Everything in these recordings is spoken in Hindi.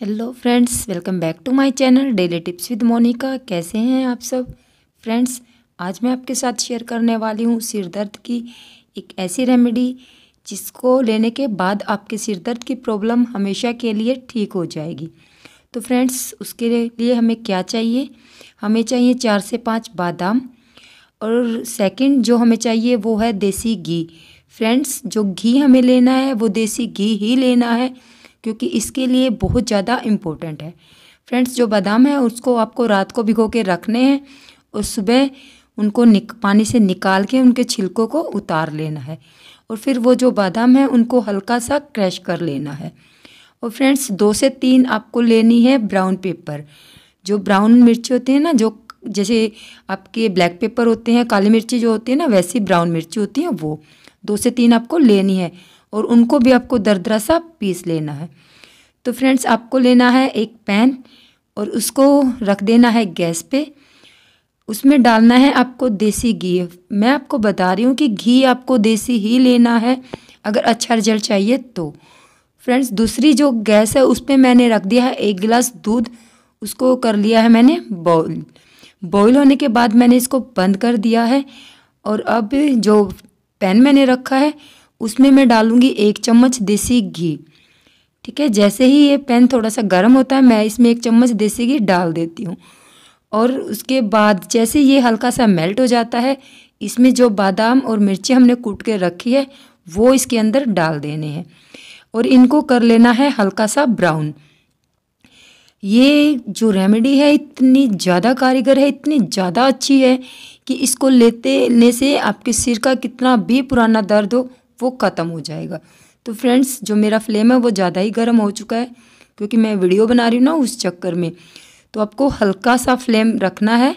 hello friends welcome back to my channel daily tips with Monika कैसे हैं आप सब फ्रेंड्स आज मैं आपके साथ शेयर करने वाली हूँ सिर दर्द की एक ऐसी रेमेडी जिसको लेने के बाद आपके सिर दर्द की प्रॉब्लम हमेशा के लिए ठीक हो जाएगी तो फ्रेंड्स उसके लिए हमें क्या चाहिए हमें चाहिए चार से पाँच बादाम और सेकेंड जो हमें चाहिए वो है देसी घी फ्रेंड्स जो घी हमें लेना है वो देसी घी ही लेना है क्योंकि इसके लिए बहुत ज़्यादा इम्पोर्टेंट है फ्रेंड्स जो बादाम है उसको आपको रात को भिगो के रखने हैं और सुबह उनको निक पानी से निकाल के उनके छिलकों को उतार लेना है और फिर वो जो बादाम है उनको हल्का सा क्रैश कर लेना है और फ्रेंड्स दो से तीन आपको लेनी है ब्राउन पेपर जो ब्राउन मिर्ची होती है ना जो जैसे आपके ब्लैक पेपर होते हैं काली मिर्ची जो होती है ना वैसी ब्राउन मिर्ची होती है वो दो से तीन आपको लेनी है और उनको भी आपको दरदरा सा पीस लेना है तो फ्रेंड्स आपको लेना है एक पैन और उसको रख देना है गैस पे उसमें डालना है आपको देसी घी मैं आपको बता रही हूँ कि घी आपको देसी ही लेना है अगर अच्छा रिजल्ट चाहिए तो फ्रेंड्स दूसरी जो गैस है उस पर मैंने रख दिया है एक गिलास दूध उसको कर लिया है मैंने बॉयल बॉयल होने के बाद मैंने इसको बंद कर दिया है और अब जो पैन मैंने रखा है उसमें मैं डालूँगी एक चम्मच देसी घी ठीक है जैसे ही ये पैन थोड़ा सा गर्म होता है मैं इसमें एक चम्मच देसी घी डाल देती हूँ और उसके बाद जैसे ये हल्का सा मेल्ट हो जाता है इसमें जो बादाम और मिर्ची हमने कूट के रखी है वो इसके अंदर डाल देने हैं और इनको कर लेना है हल्का सा ब्राउन ये जो रेमेडी है इतनी ज़्यादा कारीगर है इतनी ज़्यादा अच्छी है कि इसको लेते लेने से आपके सिर का कितना भी पुराना दर्द हो वो ख़त्म हो जाएगा तो फ्रेंड्स जो मेरा फ्लेम है वो ज़्यादा ही गर्म हो चुका है क्योंकि मैं वीडियो बना रही हूँ ना उस चक्कर में तो आपको हल्का सा फ्लेम रखना है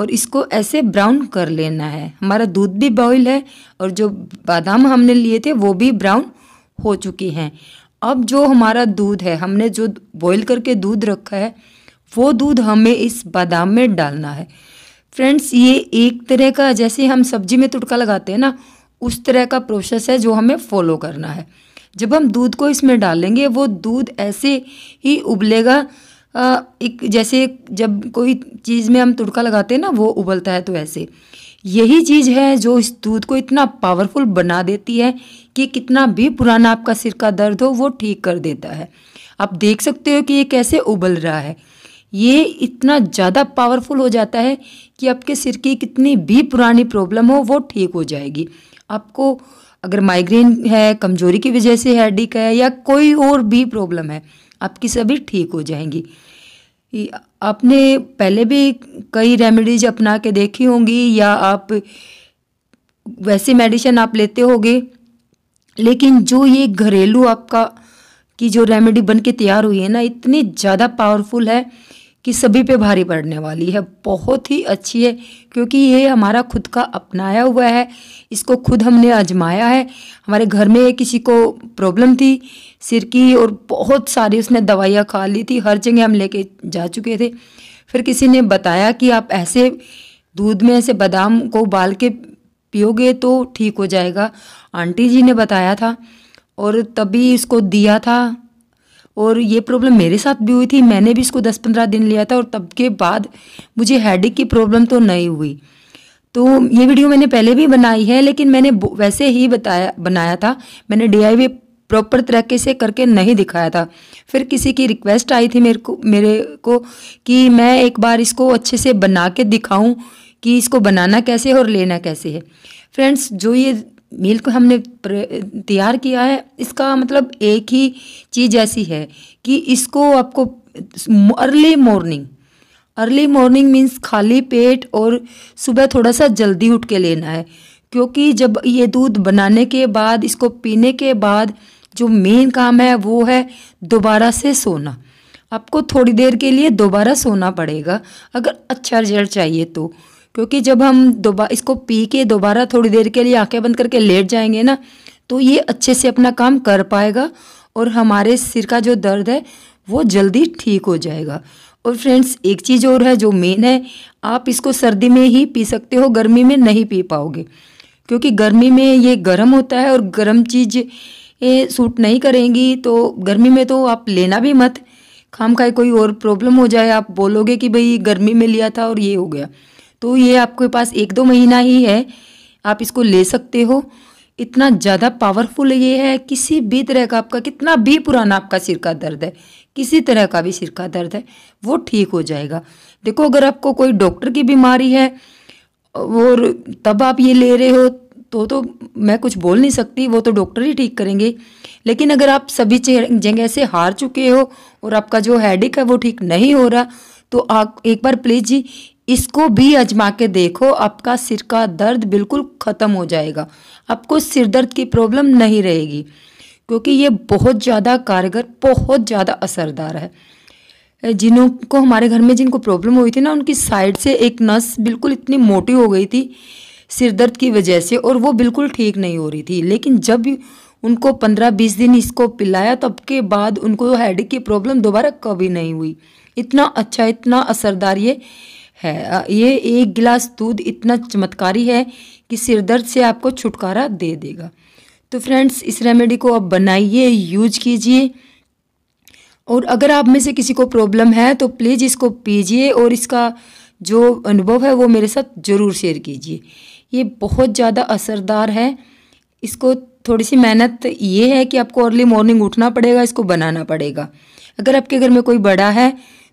और इसको ऐसे ब्राउन कर लेना है हमारा दूध भी बॉयल है और जो बादाम हमने लिए थे वो भी ब्राउन हो चुके हैं अब जो हमारा दूध है हमने जो बॉईल करके दूध रखा है वो दूध हमें इस बादाम में डालना है फ्रेंड्स ये एक तरह का जैसे हम सब्जी में तुड़का लगाते हैं ना उस तरह का प्रोसेस है जो हमें फॉलो करना है जब हम दूध को इसमें डालेंगे वो दूध ऐसे ही उबलेगा एक जैसे जब कोई चीज़ में हम तुड़का लगाते हैं ना वो उबलता है तो ऐसे यही चीज़ है जो इस दूध को इतना पावरफुल बना देती है कि कितना भी पुराना आपका सिर का दर्द हो वो ठीक कर देता है आप देख सकते हो कि ये कैसे उबल रहा है ये इतना ज़्यादा पावरफुल हो जाता है कि आपके सिर की कितनी भी पुरानी प्रॉब्लम हो वो ठीक हो जाएगी आपको अगर माइग्रेन है कमजोरी की वजह से हेडिक है या कोई और भी प्रॉब्लम है आपकी सभी ठीक हो जाएंगी आपने पहले भी कई रेमेडीज अपना के देखी होंगी या आप वैसी मेडिसिन आप लेते होगे लेकिन जो ये घरेलू आपका की जो रेमेडी बन के तैयार हुई है ना इतनी ज़्यादा पावरफुल है कि सभी पे भारी पड़ने वाली है बहुत ही अच्छी है क्योंकि ये हमारा खुद का अपनाया हुआ है इसको खुद हमने आजमाया है हमारे घर में किसी को प्रॉब्लम थी सिर की और बहुत सारी उसने दवाइयाँ खा ली थी हर जगह हम लेके जा चुके थे फिर किसी ने बताया कि आप ऐसे दूध में ऐसे बादाम को उबाल के पियोगे तो ठीक हो जाएगा आंटी जी ने बताया था और तभी इसको दिया था और ये प्रॉब्लम मेरे साथ भी हुई थी मैंने भी इसको दस पंद्रह दिन लिया था और तब के बाद मुझे हेड की प्रॉब्लम तो नहीं हुई तो ये वीडियो मैंने पहले भी बनाई है लेकिन मैंने वैसे ही बताया बनाया था मैंने डी प्रॉपर तरीके से करके नहीं दिखाया था फिर किसी की रिक्वेस्ट आई थी मेरे को मेरे को कि मैं एक बार इसको अच्छे से बना के दिखाऊं कि इसको बनाना कैसे और लेना कैसे है फ्रेंड्स जो ये मील को हमने तैयार किया है इसका मतलब एक ही चीज़ ऐसी है कि इसको आपको early morning early morning means खाली पेट और सुबह थोड़ा सा जल्दी उठ के लेना है क्योंकि जब ये दूध बनाने के बाद इसको पीने के बाद जो मेन काम है वो है दोबारा से सोना आपको थोड़ी देर के लिए दोबारा सोना पड़ेगा अगर अच्छा रिजल्ट चाहिए तो क्योंकि जब हम दोबारा इसको पी के दोबारा थोड़ी देर के लिए आंखें बंद करके लेट जाएंगे ना तो ये अच्छे से अपना काम कर पाएगा और हमारे सिर का जो दर्द है वो जल्दी ठीक हो जाएगा और फ्रेंड्स एक चीज़ और है जो मेन है आप इसको सर्दी में ही पी सकते हो गर्मी में नहीं पी पाओगे क्योंकि गर्मी में ये गर्म होता है और गर्म चीज़ ये सूट नहीं करेंगी तो गर्मी में तो आप लेना भी मत खाम खाए कोई और प्रॉब्लम हो जाए आप बोलोगे कि भाई गर्मी में लिया था और ये हो गया तो ये आपके पास एक दो महीना ही है आप इसको ले सकते हो इतना ज़्यादा पावरफुल ये है किसी भी तरह का आपका कितना भी पुराना आपका सिर का दर्द है किसी तरह का भी सिर का दर्द है वो ठीक हो जाएगा देखो अगर आपको कोई डॉक्टर की बीमारी है और तब आप ये ले रहे हो तो तो मैं कुछ बोल नहीं सकती वो तो डॉक्टर ही ठीक करेंगे लेकिन अगर आप सभी जगह से हार चुके हो और आपका जो हैडिक है वो ठीक नहीं हो रहा तो आप एक बार प्लीज़ जी इसको भी आजमा के देखो आपका सिर का दर्द बिल्कुल ख़त्म हो जाएगा आपको सिर दर्द की प्रॉब्लम नहीं रहेगी क्योंकि ये बहुत ज़्यादा कारगर बहुत ज़्यादा असरदार है जिनों को हमारे घर में जिनको प्रॉब्लम हुई थी ना उनकी साइड से एक नस बिल्कुल इतनी मोटी हो गई थी सिर दर्द की वजह से और वो बिल्कुल ठीक नहीं हो रही थी लेकिन जब उनको पंद्रह बीस दिन इसको पिलाया तब के बाद उनको हेड की प्रॉब्लम दोबारा कभी नहीं हुई इतना अच्छा इतना असरदार ये है ये एक गिलास दूध इतना चमत्कारी है कि सिरदर्द से आपको छुटकारा दे देगा तो फ्रेंड्स इस रेमेडी को आप बनाइए यूज कीजिए और अगर आप में से किसी को प्रॉब्लम है तो प्लीज़ इसको पीजिए और इसका जो अनुभव है वो मेरे साथ ज़रूर शेयर कीजिए ये बहुत ज़्यादा असरदार है इसको थोड़ी सी मेहनत ये है कि आपको अर्ली मॉर्निंग उठना पड़ेगा इसको बनाना पड़ेगा अगर आपके घर में कोई बड़ा है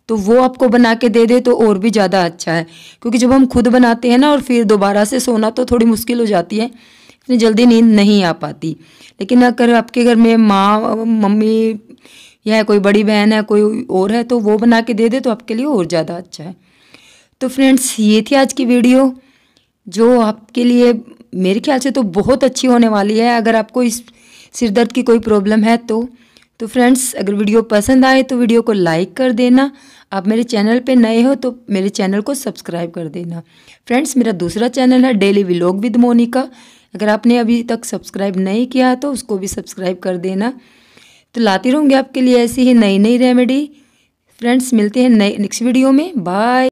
तो वो आपको बना के दे दे तो और भी ज़्यादा अच्छा है क्योंकि जब हम खुद बनाते हैं ना और फिर दोबारा से सोना तो थोड़ी मुश्किल हो जाती है इतनी जल्दी नींद नहीं आ पाती लेकिन अगर आपके घर में माँ मम्मी या कोई बड़ी बहन है कोई और है तो वो बना के दे दे तो आपके लिए और ज़्यादा अच्छा है तो फ्रेंड्स ये थी आज की वीडियो जो आपके लिए मेरे ख्याल से तो बहुत अच्छी होने वाली है अगर आपको इस सिर दर्द की कोई प्रॉब्लम है तो तो फ्रेंड्स अगर वीडियो पसंद आए तो वीडियो को लाइक कर देना आप मेरे चैनल पे नए हो तो मेरे चैनल को सब्सक्राइब कर देना फ्रेंड्स मेरा दूसरा चैनल है डेली व्लॉग विद मोनिका अगर आपने अभी तक सब्सक्राइब नहीं किया तो उसको भी सब्सक्राइब कर देना तो लाती रहूँगी आपके लिए ऐसी ही नई नई रेमेडी फ्रेंड्स मिलते हैं नए नेक्स्ट वीडियो में बाय